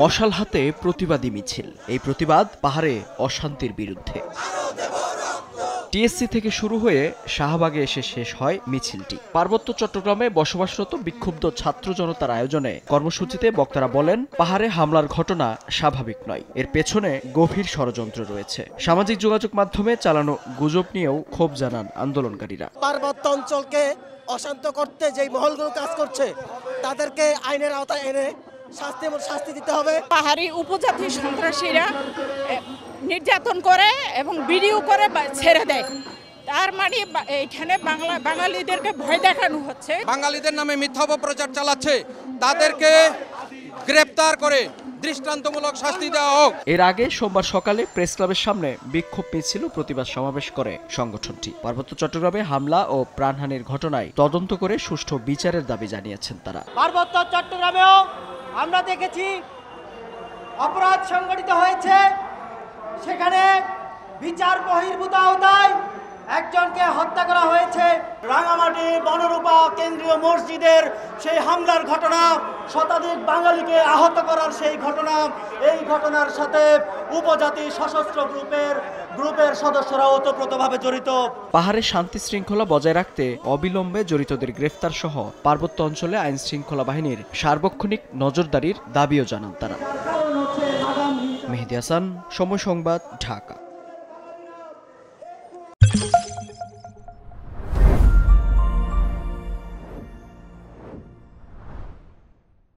মশাল হাতে প্রতিবাদী মিছিল এই প্রতিবাদ পাহাড়ে অশান্তির বিরুদ্ধে টিএসসি থেকে শুরু হয়ে শাহবাগে এসে শেষ হয় মিছিলটি পার্বত্য চট্টগ্রামে বসবাসরত বিক্ষুব্ধ ছাত্র জনতার আয়োজনে কর্মসূচিতে বক্তারা বলেন পাহাড়ে হামলার ঘটনা স্বাভাবিক নয় এর পেছনে গভীর ষড়যন্ত্র রয়েছে সামাজিক যোগাযোগ মাধ্যমে চালানো গুজব নিয়েও ক্ষোভ জানান আন্দোলনকারীরা পার্বত্য অঞ্চলকে অশান্ত করতে যেই মহলগুলো কাজ করছে তাদেরকে আইনের আওতায় এনে শাস্তি শাস্তি দিতে হবে পাহাড়ি উপজাতি সন্ত্রাসীরা নির্যাতন করে এবং বিড়িও করে ছেড়ে দেয় তার মানে এইখানে বাংলা বাঙালিদেরকে ভয় দেখানো হচ্ছে বাঙালিদের নামে মিথ্যা অপপ্রচার চালাচ্ছে তাদেরকে গ্রেপ্তার করে দৃষ্টান্তমূলক শাস্তি দেওয়া হোক এর আগে সোমবার সকালে প্রেস ক্লাবের সামনে বিক্ষোভ মিছিল প্রতিবাদ সমাবেশ করে সংগঠনটি পার্বত্য চট্টগ্রামে হামলা ও প্রাণহানির ঘটনায় তদন্ত করে সুষ্ঠু বিচারের দাবি জানিয়েছেন তারা পার্বত্য চট্টগ্রামেও আমরা দেখেছি অপরাধ সংগঠিত হয়েছে সেখানে বিচার বহির্ভূত আওতায় একজনকে হত্যা করা হয়েছে রাঙামাটি বনরূপা কেন্দ্রীয় মসজিদের সেই হামলার ঘটনা শতাধিক বাঙালিকে আহত করার সেই ঘটনা এই ঘটনার সাথে উপজাতি সশস্ত্র গ্রুপের গ্রুপের সদস্যরা ওতপ্রোতভাবে জড়িত পাহাড়ে শান্তি শৃঙ্খলা বজায় রাখতে অবিলম্বে জড়িতদের গ্রেফতার সহ পার্বত্য অঞ্চলে আইন শৃঙ্খলা বাহিনীর সার্বক্ষণিক নজরদারির দাবিও জানান তারা মেহেদি হাসান সময় সংবাদ ঢাকা